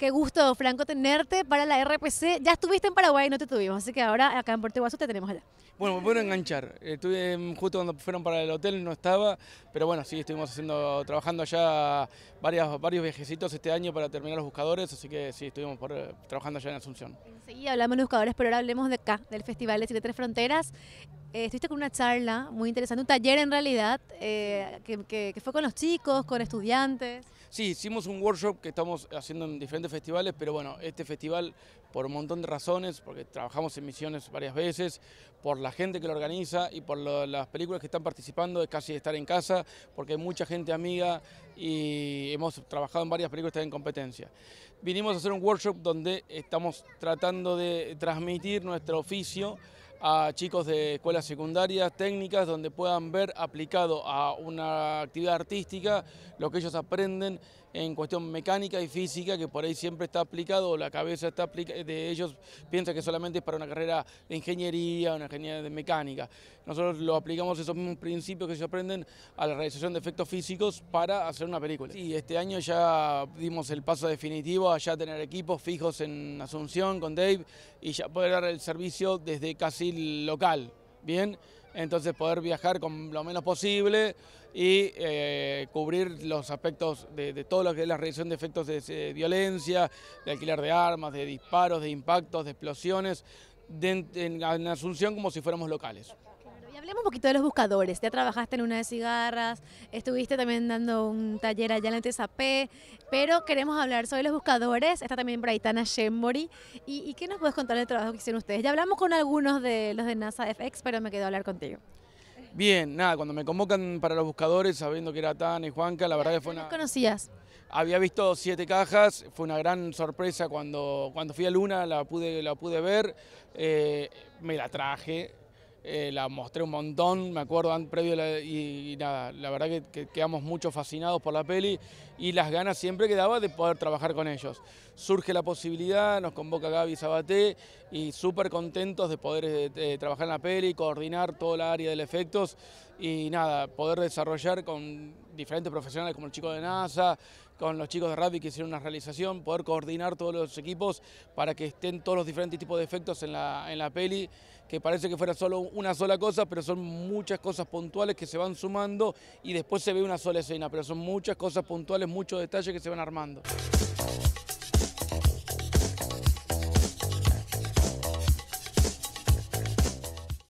Qué gusto, Franco, tenerte para la RPC. Ya estuviste en Paraguay y no te tuvimos, así que ahora acá en Puerto Iguazú te tenemos allá. Bueno, me puedo enganchar. Estuve justo cuando fueron para el hotel, no estaba, pero bueno, sí, estuvimos haciendo, trabajando allá varios viajecitos este año para terminar los buscadores, así que sí, estuvimos trabajando allá en Asunción. Enseguida hablamos de buscadores, pero ahora hablemos de acá, del Festival de Siete Tres Fronteras. Eh, estuviste con una charla muy interesante, un taller en realidad, eh, que, fue con los chicos, con estudiantes. Sí, hicimos un workshop que estamos haciendo en diferentes festivales, pero bueno, este festival por un montón de razones, porque trabajamos en misiones varias veces, por la gente que lo organiza y por las películas que están participando, es casi estar en casa, porque hay mucha gente amiga y hemos trabajado en varias películas que están en competencia. Vinimos a hacer un workshop donde estamos tratando de transmitir nuestro oficio a chicos de escuelas secundarias técnicas donde puedan ver aplicado a una actividad artística lo que ellos aprenden en cuestión mecánica y física, que por ahí siempre está aplicado, la cabeza está de ellos piensa que solamente es para una carrera de ingeniería, una ingeniería de mecánica. Nosotros lo aplicamos esos mismos principios que se aprenden a la realización de efectos físicos para hacer una película. Y este año ya dimos el paso definitivo a ya tener equipos fijos en Asunción con Dave y ya poder dar el servicio desde casi local bien, entonces poder viajar con lo menos posible y eh, cubrir los aspectos de, todo lo que es la reducción de efectos de, violencia, de alquiler de armas, de disparos, de impactos, de explosiones, en Asunción como si fuéramos locales un poquito de los buscadores. Ya trabajaste en una de cigarras, estuviste también dando un taller allá en el TSAP, pero queremos hablar sobre los buscadores. Está también Braitana Shembori. ¿Y, qué nos puedes contar del trabajo que hicieron ustedes? Ya hablamos con algunos de los de NASA FX, pero me a hablar contigo. Bien, nada, cuando me convocan para los buscadores, sabiendo que era Tana y Juanca, la verdad que fue una... ¿Cómo conocías? Había visto siete cajas, fue una gran sorpresa cuando, cuando fui a Luna, la pude, la pude ver, eh, me la traje, eh, la mostré un montón, me acuerdo, previo la, y, nada, la verdad que, quedamos mucho fascinados por la peli y las ganas siempre quedaba de poder trabajar con ellos. Surge la posibilidad, nos convoca Gaby Sabaté y súper contentos de poder eh, trabajar en la peli, coordinar toda la área de efectos y nada, poder desarrollar con diferentes profesionales como el chico de NASA, con los chicos de rugby que hicieron una realización, poder coordinar todos los equipos para que estén todos los diferentes tipos de efectos en la, en la peli, que parece que fuera solo una sola cosa, pero son muchas cosas puntuales que se van sumando y después se ve una sola escena, pero son muchas cosas puntuales, muchos detalles que se van armando.